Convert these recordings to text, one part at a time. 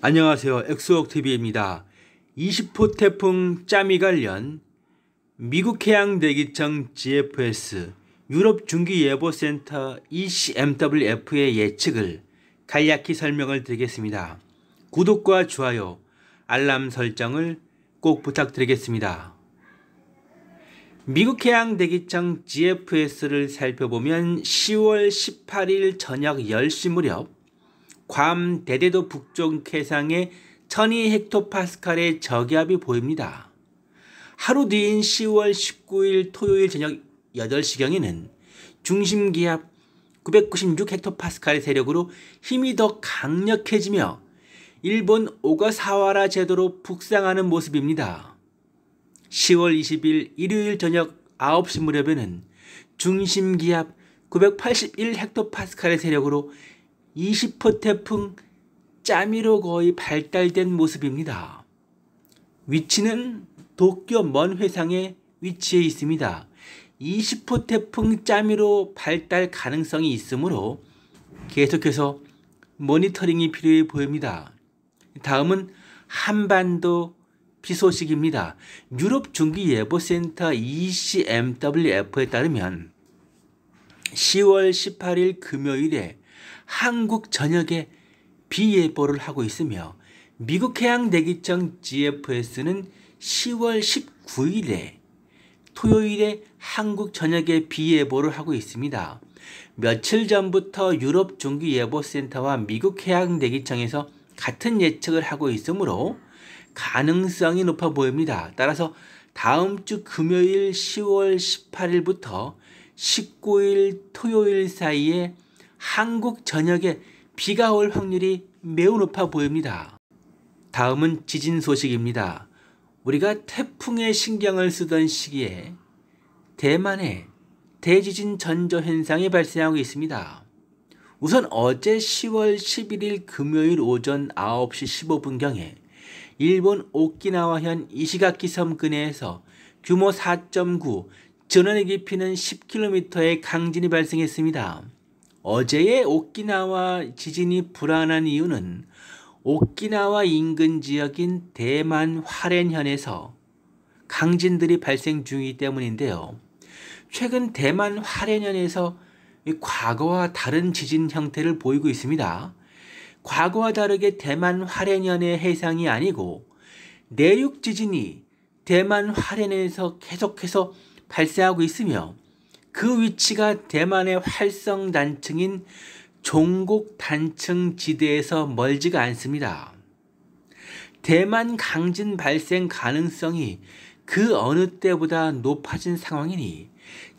안녕하세요. 엑소옥TV입니다. 20호 태풍 짜미 관련 미국 해양 대기청 GFS 유럽 중기예보센터 ECMWF의 예측을 간략히 설명을 드리겠습니다. 구독과 좋아요, 알람 설정을 꼭 부탁드리겠습니다. 미국 해양대기청 GFS를 살펴보면 10월 18일 저녁 10시 무렵 괌 대대도 북쪽 해상에 천이 헥토파스칼의 저기압이 보입니다. 하루 뒤인 10월 19일 토요일 저녁 8시경에는 중심기압 996헥토파스칼의 세력으로 힘이 더 강력해지며 일본 오가사와라 제도로 북상하는 모습입니다. 10월 20일 일요일 저녁 9시 무렵에는 중심기압 981헥토파스칼의 세력으로 20호 태풍 짜미로 거의 발달된 모습입니다. 위치는 도쿄 먼 회상에 위치해 있습니다. 20호 태풍 짜미로 발달 가능성이 있으므로 계속해서 모니터링이 필요해 보입니다. 다음은 한반도 비 소식입니다. 유럽 중기예보센터 ECMWF에 따르면 10월 18일 금요일에 한국 전역에 비예보를 하고 있으며 미국 해양 대기청 GFS는 10월 19일에 토요일에 한국 전역에 비예보를 하고 있습니다. 며칠 전부터 유럽 중기예보센터와 미국 해양대기청에서 같은 예측을 하고 있으므로 가능성이 높아 보입니다. 따라서 다음 주 금요일 10월 18일부터 19일 토요일 사이에 한국 전역에 비가 올 확률이 매우 높아 보입니다. 다음은 지진 소식입니다. 우리가 태풍에 신경을 쓰던 시기에 대만에 대지진 전조 현상이 발생하고 있습니다. 우선 어제 10월 11일 금요일 오전 9시 15분경에 일본 오키나와현 이시가키 섬 근해에서 규모 4.9 전원의 깊이는 10km의 강진이 발생했습니다. 어제의 오키나와 지진이 불안한 이유는 오키나와 인근 지역인 대만 화롄현에서 강진들이 발생 중이기 때문인데요. 최근 대만 화롄현에서 과거와 다른 지진 형태를 보이고 있습니다. 과거와 다르게 대만 화롄현의 해상이 아니고 내륙 지진이 대만 화롄현에서 계속해서 발생하고 있으며 그 위치가 대만의 활성 단층인 종곡 단층 지대에서 멀지가 않습니다. 대만 강진 발생 가능성이 그 어느 때보다 높아진 상황이니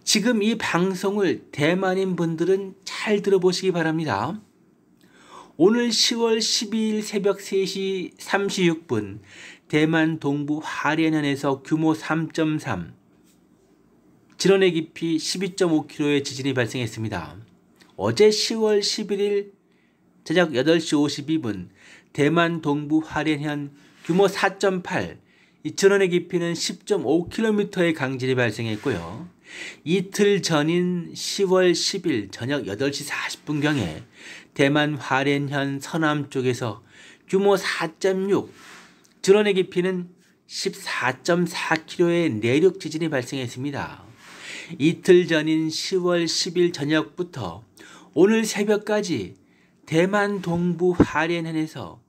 지금 이 방송을 대만인 분들은 잘 들어보시기 바랍니다. 오늘 10월 12일 새벽 3시 36분 대만 동부 화련현에서 규모 3.3 진원의 깊이 12.5km의 지진이 발생했습니다. 어제 10월 11일 저녁 8시 52분 대만 동부 화롄현 규모 4.8, 이천원의 깊이는 10.5km의 강진이 발생했고요. 이틀 전인 10월 10일 저녁 8시 40분경에 대만 화롄현 서남 쪽에서 규모 4.6, 진원의 깊이는 14.4km의 내륙 지진이 발생했습니다. 이틀 전인 10월 10일 저녁부터 오늘 새벽까지 대만 동부 하렌현에서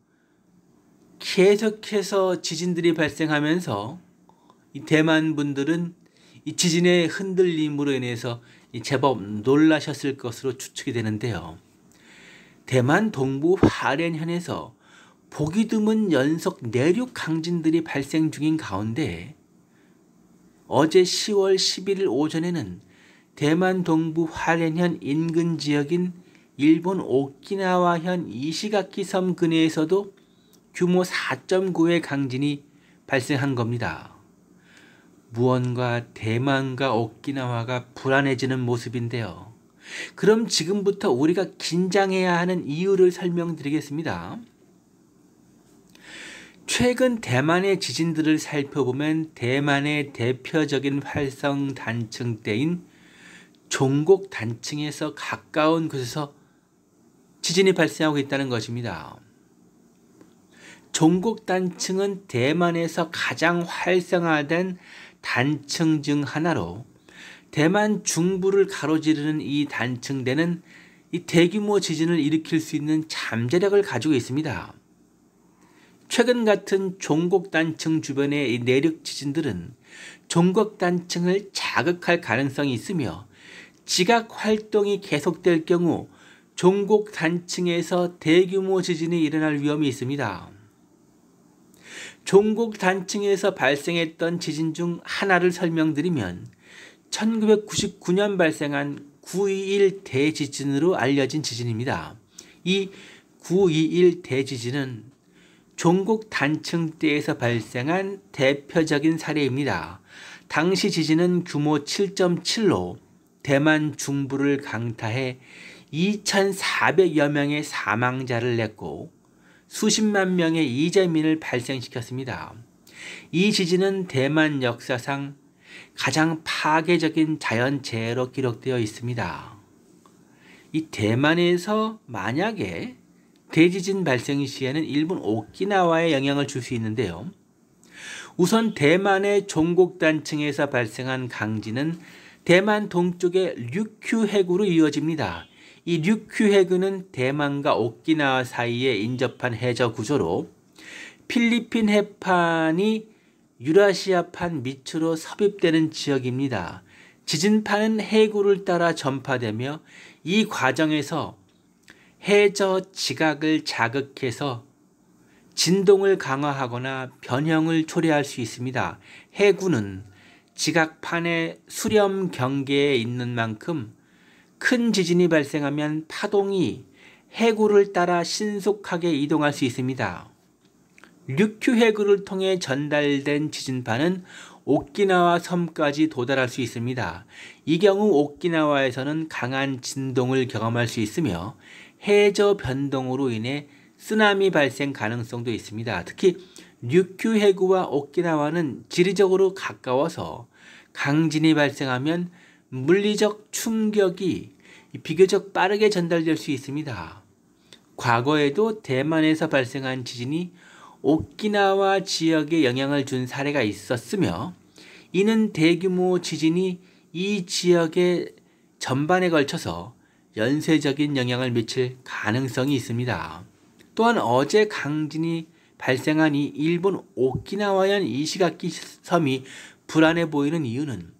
계속해서 지진들이 발생하면서 대만 분들은 이 지진의 흔들림으로 인해서 제법 놀라셨을 것으로 추측이 되는데요. 대만 동부 하렌현에서 보기 드문 연속 내륙 강진들이 발생 중인 가운데 어제 10월 11일 오전에는 대만 동부 화롄현 인근 지역인 일본 오키나와현 이시가키섬 근해에서도 규모 4.9의 강진이 발생한 겁니다. 무언가 대만과 오키나와가 불안해지는 모습인데요. 그럼 지금부터 우리가 긴장해야 하는 이유를 설명드리겠습니다. 최근 대만의 지진들을 살펴보면 대만의 대표적인 활성 단층대인 종곡 단층에서 가까운 곳에서 지진이 발생하고 있다는 것입니다. 종곡 단층은 대만에서 가장 활성화된 단층 중 하나로 대만 중부를 가로지르는 이 단층대는 이 대규모 지진을 일으킬 수 있는 잠재력을 가지고 있습니다. 최근 같은 종곡단층 주변의 내륙 지진들은 종곡단층을 자극할 가능성이 있으며 지각 활동이 계속될 경우 종곡단층에서 대규모 지진이 일어날 위험이 있습니다. 종곡단층에서 발생했던 지진 중 하나를 설명드리면 1999년 발생한 9.21 대지진으로 알려진 지진입니다. 이 9.21 대지진은 종국 단층대에서 발생한 대표적인 사례입니다. 당시 지진은 규모 7.7로 대만 중부를 강타해 2,400여 명의 사망자를 냈고 수십만 명의 이재민을 발생시켰습니다. 이 지진은 대만 역사상 가장 파괴적인 자연재해로 기록되어 있습니다. 이 대만에서 만약에 대지진 발생 시에는 일본 오키나와에 영향을 줄 수 있는데요. 우선 대만의 종곡단층에서 발생한 강진은 대만 동쪽의 류큐 해구로 이어집니다. 이 류큐 해구는 대만과 오키나와 사이에 인접한 해저 구조로 필리핀 해판이 유라시아판 밑으로 섭입되는 지역입니다. 지진파는 해구를 따라 전파되며 이 과정에서 해저 지각을 자극해서 진동을 강화하거나 변형을 초래할 수 있습니다. 해구는 지각판의 수렴 경계에 있는 만큼 큰 지진이 발생하면 파동이 해구를 따라 신속하게 이동할 수 있습니다. 류큐 해구를 통해 전달된 지진파는 오키나와 섬까지 도달할 수 있습니다. 이 경우 오키나와에서는 강한 진동을 경험할 수 있으며 해저 변동으로 인해 쓰나미 발생 가능성도 있습니다. 특히 류큐 해구와 오키나와는 지리적으로 가까워서 강진이 발생하면 물리적 충격이 비교적 빠르게 전달될 수 있습니다. 과거에도 대만에서 발생한 지진이 오키나와 지역에 영향을 준 사례가 있었으며 이는 대규모 지진이 이 지역의 전반에 걸쳐서 연쇄적인 영향을 미칠 가능성이 있습니다. 또한 어제 강진이 발생한 이 일본 오키나와현 이시가키 섬이 불안해 보이는 이유는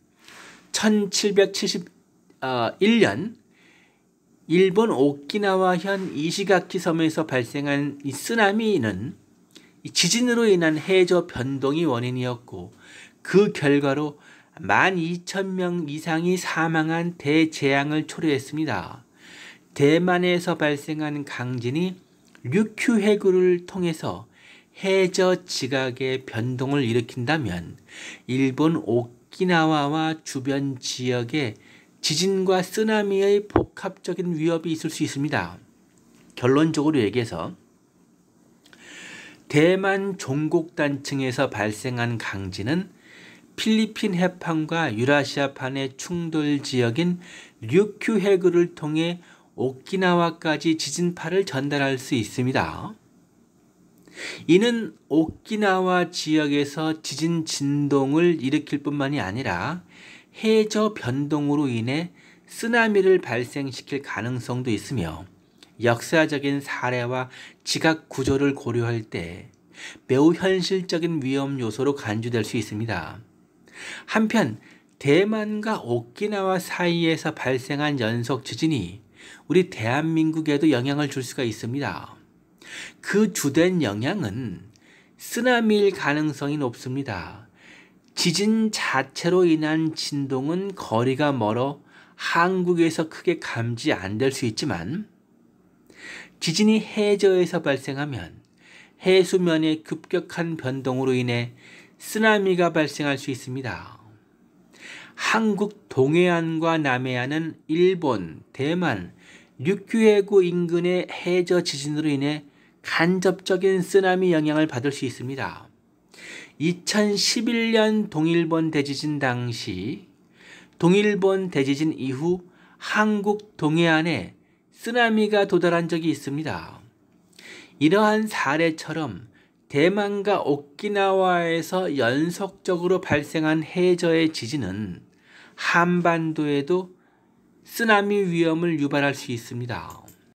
1771년 일본 오키나와현 이시가키 섬에서 발생한 이 쓰나미는 지진으로 인한 해저 변동이 원인이었고 그 결과로 12,000명 이상이 사망한 대재앙을 초래했습니다. 대만에서 발생한 강진이 류큐 해구를 통해서 해저 지각의 변동을 일으킨다면 일본 오키나와와 주변 지역에 지진과 쓰나미의 복합적인 위협이 있을 수 있습니다. 결론적으로 얘기해서 대만 종곡단층에서 발생한 강진은 필리핀 해판과 유라시아판의 충돌 지역인 류큐 해구를 통해 오키나와까지 지진파를 전달할 수 있습니다. 이는 오키나와 지역에서 지진 진동을 일으킬 뿐만이 아니라 해저 변동으로 인해 쓰나미를 발생시킬 가능성도 있으며 역사적인 사례와 지각 구조를 고려할 때 매우 현실적인 위험 요소로 간주될 수 있습니다. 한편 대만과 오키나와 사이에서 발생한 연속 지진이 우리 대한민국에도 영향을 줄 수가 있습니다. 그 주된 영향은 쓰나미일 가능성이 높습니다. 지진 자체로 인한 진동은 거리가 멀어 한국에서 크게 감지 안 될 수 있지만 지진이 해저에서 발생하면 해수면의 급격한 변동으로 인해 쓰나미가 발생할 수 있습니다. 한국 동해안과 남해안은 일본, 대만, 류큐해구 인근의 해저 지진으로 인해 간접적인 쓰나미 영향을 받을 수 있습니다. 2011년 동일본 대지진 당시 동일본 대지진 이후 한국 동해안에 쓰나미가 도달한 적이 있습니다. 이러한 사례처럼 대만과 오키나와에서 연속적으로 발생한 해저의 지진은 한반도에도 쓰나미 위험을 유발할 수 있습니다.